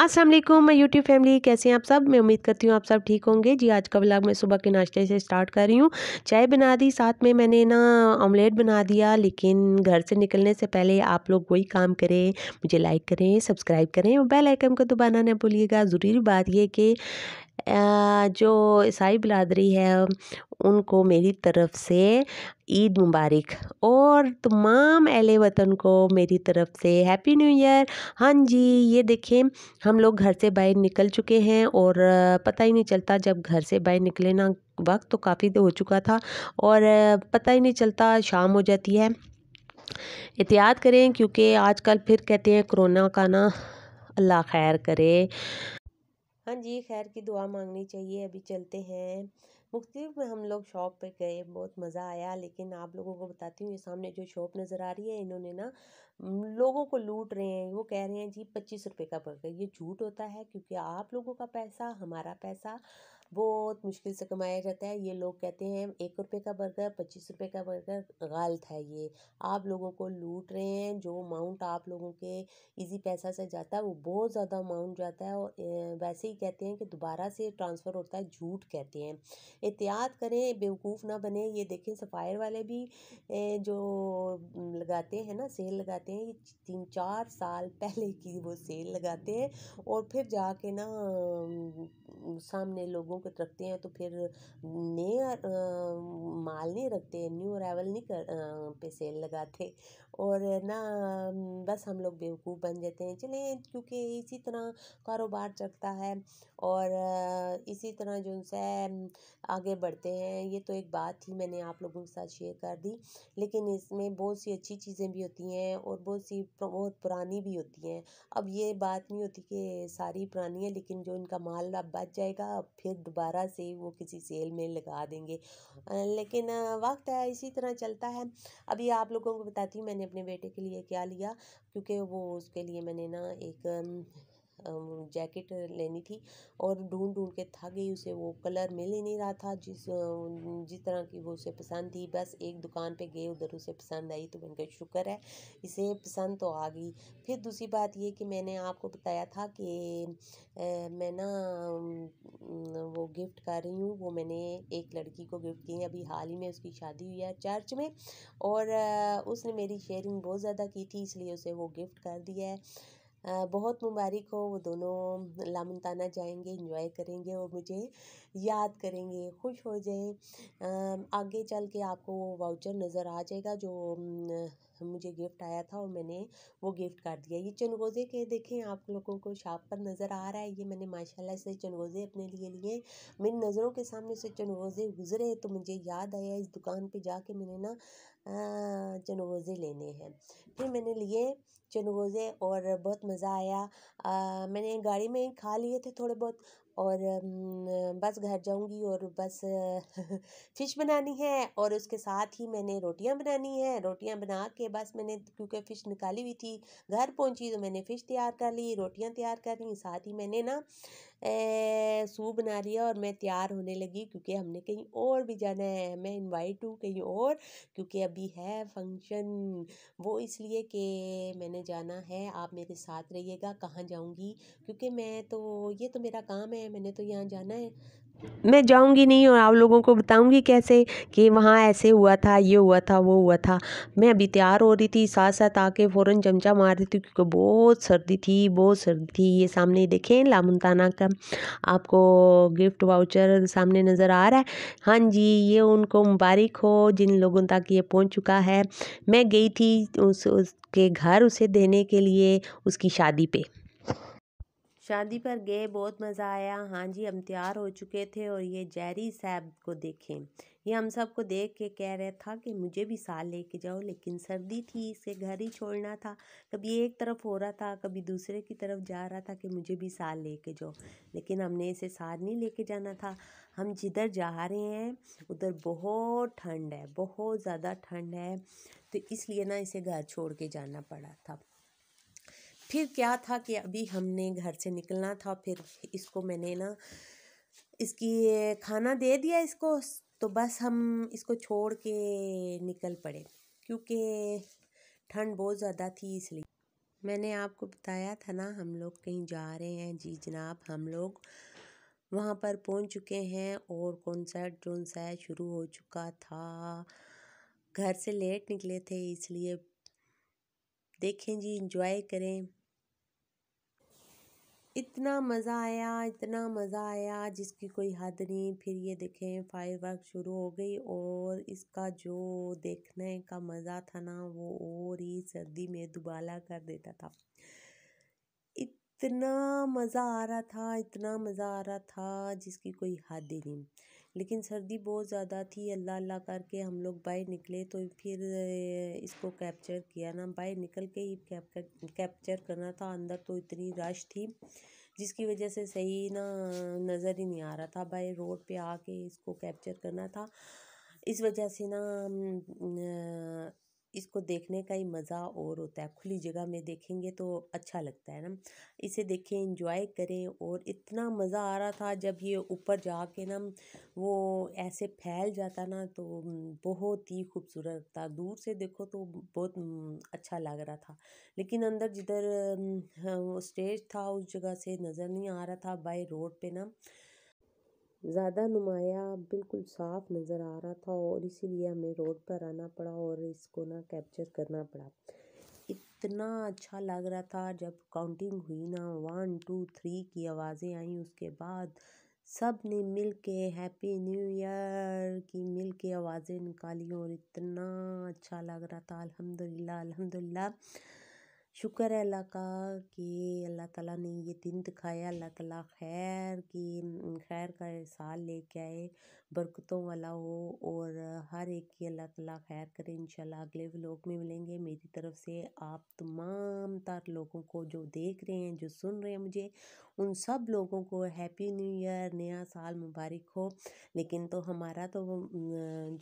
अस्सलाम मैं YouTube family कैसे हैं आप सब मैं उम्मीद करती हूँ आप सब ठीक होंगे जी आज का ब्लॉग मैं सुबह के नाश्ते से स्टार्ट कर रही हूँ चाय बना दी साथ में मैंने ना ऑमलेट बना दिया लेकिन घर से निकलने से पहले आप लोग वही काम करें मुझे लाइक करें सब्सक्राइब करें और बेल आइकन को दबाना ना भूलिएगा ज़रूरी बात यह कि जो ईसाई बिरादरी है उनको मेरी तरफ़ से ईद मुबारक और तमाम अहले वतन को मेरी तरफ़ से हैप्पी न्यू ईयर हाँ जी ये देखें हम लोग घर से बाहर निकल चुके हैं और पता ही नहीं चलता जब घर से बाहर निकले ना वक्त तो काफ़ी हो चुका था और पता ही नहीं चलता शाम हो जाती है एहतियात करें क्योंकि आजकल फिर कहते हैं कोरोना का ना अल्लाह खैर करे हाँ जी खैर की दुआ मांगनी चाहिए अभी चलते हैं मुख्तलिफ में हम लोग शॉप पे गए बहुत मज़ा आया लेकिन आप लोगों को बताती हूँ ये सामने जो शॉप नज़र आ रही है इन्होंने ना लोगों को लूट रहे हैं वो कह रहे हैं जी पच्चीस रुपये का बर्गर ये झूठ होता है क्योंकि आप लोगों का पैसा हमारा पैसा बहुत मुश्किल से कमाया जाता है ये लोग कहते हैं एक रुपये का बर्गर पच्चीस रुपये का बर्गर गलत है ये आप लोगों को लूट रहे हैं जो अमाउंट आप लोगों के इजी पैसा से जाता है वो बहुत ज़्यादा अमाउंट जाता है और वैसे ही कहते हैं कि दोबारा से ट्रांसफ़र होता है झूठ कहते हैं एहतियात करें बेवकूफ़ ना बने ये देखें सफ़ायर वाले भी जो लगाते हैं ना सेल लगाते हैं ये तीन चार साल पहले की वो सेल लगाते हैं और फिर जाके ना सामने लोगों रखते हैं तो फिर नए माल नहीं रखते न्यू अरावल नहीं कर पे सेल लगाते और ना बस हम लोग बेवकूफ़ बन जाते हैं चले क्योंकि इसी तरह कारोबार चलता है और इसी तरह जो है आगे बढ़ते हैं ये तो एक बात थी मैंने आप लोगों के साथ शेयर कर दी लेकिन इसमें बहुत सी अच्छी चीज़ें भी होती हैं और बहुत सी बहुत पुरानी भी होती हैं अब ये बात नहीं होती कि सारी पुरानी है लेकिन जो इनका माल अब बच जाएगा फिर दोबारा से वो किसी सेल में लगा देंगे लेकिन वक्त है इसी तरह चलता है अभी आप लोगों को बताती हूँ मैंने अपने बेटे के लिए क्या लिया क्योंकि वो उसके लिए मैंने ना एक जैकेट लेनी थी और ढूंढ ढूंढ के थक गई उसे वो कलर मिल ही नहीं रहा था जिस जिस तरह की वो उसे पसंद थी बस एक दुकान पे गए उधर उसे पसंद आई तो मैंने कहा शुक्र है इसे पसंद तो आ गई फिर दूसरी बात ये कि मैंने आपको बताया था कि मैं ना गिफ्ट कर रही हूँ वो मैंने एक लड़की को गिफ्ट की है अभी हाल ही में उसकी शादी हुई है चर्च में और उसने मेरी शेयरिंग बहुत ज़्यादा की थी इसलिए उसे वो गिफ्ट कर दिया है बहुत मुबारक हो वो दोनों लामनताना जाएंगे इंजॉय करेंगे और मुझे याद करेंगे खुश हो जाएं आगे चल के आपको वो वाउचर नज़र आ जाएगा जो मुझे गिफ्ट आया था और मैंने वो गिफ्ट कर दिया ये चनगोज़े के देखें आप लोगों को शाप पर नज़र आ रहा है ये मैंने माशाल्लाह से चनगोज़े अपने लिए लिए मेरी नज़रों के सामने से चनगोज़े गुजरे तो मुझे याद आया इस दुकान पे जाके मैंने ना हाँ, चनगोज़े लेने हैं फिर मैंने लिए चनगोज़े और बहुत मज़ा आया मैंने गाड़ी में ही खा लिए थे थोड़े बहुत और बस घर जाऊंगी और बस फ़िश बनानी है और उसके साथ ही मैंने रोटियां बनानी है रोटियां बना के बस मैंने क्योंकि फ़िश निकाली हुई थी घर पहुंची तो मैंने फ़िश तैयार कर ली रोटियां तैयार कर ली साथ ही मैंने ना सूप बना लिया और मैं तैयार होने लगी क्योंकि हमने कहीं और भी जाना है मैं इन्वाइट हूँ कहीं और क्योंकि अभी है फंक्शन वो इसलिए कि मैंने जाना है आप मेरे साथ रहिएगा कहाँ जाऊँगी क्योंकि मैं तो ये तो मेरा काम है मैंने तो यहाँ जाना है मैं जाऊंगी नहीं और आप लोगों को बताऊंगी कैसे कि वहाँ ऐसे हुआ था ये हुआ था वो हुआ था मैं अभी तैयार हो रही थी साथ साथ आके फ़ौर चमचा मार रही थी क्योंकि बहुत सर्दी थी बहुत सर्दी थी ये सामने देखें लामुनताना का आपको गिफ्ट वाउचर सामने नज़र आ रहा है हाँ जी ये उनको मुबारक हो जिन लोगों तक ये पहुँच चुका है मैं गई थी उस उसके घर उसे देने के लिए उसकी शादी पर शादी पर गए बहुत मज़ा आया हाँ जी हम तैयार हो चुके थे और ये जैरी साहब को देखें ये हम सब को देख के कह रहे था कि मुझे भी साल लेके जाओ लेकिन सर्दी थी इसे घर ही छोड़ना था कभी एक तरफ हो रहा था कभी दूसरे की तरफ जा रहा था कि मुझे भी साल लेके जाओ लेकिन हमने इसे साल नहीं लेके जाना था हम जिधर जा रहे हैं उधर बहुत ठंड है बहुत ज़्यादा ठंड है तो इसलिए ना इसे घर छोड़ के जाना पड़ा था फिर क्या था कि अभी हमने घर से निकलना था फिर इसको मैंने ना इसकी खाना दे दिया इसको तो बस हम इसको छोड़ के निकल पड़े क्योंकि ठंड बहुत ज़्यादा थी इसलिए मैंने आपको बताया था ना हम लोग कहीं जा रहे हैं जी जनाब हम लोग वहाँ पर पहुँच चुके हैं और कॉन्सर्ट जो सा शुरू हो चुका था घर से लेट निकले थे इसलिए देखें जी इंजॉय करें इतना मज़ा आया इतना मज़ा आया जिसकी कोई हद नहीं फिर ये देखें फायर वर्क शुरू हो गई और इसका जो देखने का मज़ा था ना वो और ही सर्दी में दुबाला कर देता था इतना मज़ा आ रहा था इतना मज़ा आ रहा था जिसकी कोई हद ही नहीं लेकिन सर्दी बहुत ज़्यादा थी अल्लाह अल्लाह करके हम लोग बाहर निकले तो फिर इसको कैप्चर किया ना बाहर निकल के ही कैप्चर करना था अंदर तो इतनी रश थी जिसकी वजह से सही ना नज़र ही नहीं आ रहा था बाई रोड पे आके इसको कैप्चर करना था इस वजह से ना इसको देखने का ही मज़ा और होता है खुली जगह में देखेंगे तो अच्छा लगता है ना इसे देखें इंजॉय करें और इतना मज़ा आ रहा था जब ये ऊपर जाके ना वो ऐसे फैल जाता ना तो बहुत ही खूबसूरत था दूर से देखो तो बहुत अच्छा लग रहा था लेकिन अंदर जिधर हाँ, स्टेज था उस जगह से नज़र नहीं आ रहा था बाई रोड पर ना ज़्यादा नुमाया बिल्कुल साफ नज़र आ रहा था और इसीलिए हमें रोड पर आना पड़ा और इसको ना कैप्चर करना पड़ा इतना अच्छा लग रहा था जब काउंटिंग हुई ना वन टू थ्री की आवाज़ें आई उसके बाद सब ने मिल के हैप्पी न्यू ईयर की मिल के आवाज़ें निकाली और इतना अच्छा लग रहा था अल्हम्दुलिल्लाह अल्हम्दुलिल्लाह शुक्र है अल्लाह का कि अल्लाह ताला ने ये दिन दिखाया अल्लाह ताला खैर की खैर का साल लेके आए बरकतों वाला हो और हर एक की अल्लाह ताला खैर करे इंशाल्लाह अगले व्लॉग में मिलेंगे मेरी तरफ से आप तमाम तार लोगों को जो देख रहे हैं जो सुन रहे हैं मुझे उन सब लोगों को हैप्पी न्यू ईयर नया साल मुबारक हो लेकिन तो हमारा तो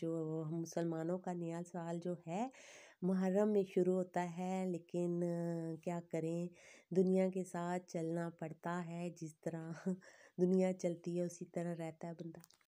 जो मुसलमानों का नया साल जो है मुहर्रम में शुरू होता है लेकिन क्या करें दुनिया के साथ चलना पड़ता है जिस तरह दुनिया चलती है उसी तरह रहता है बंदा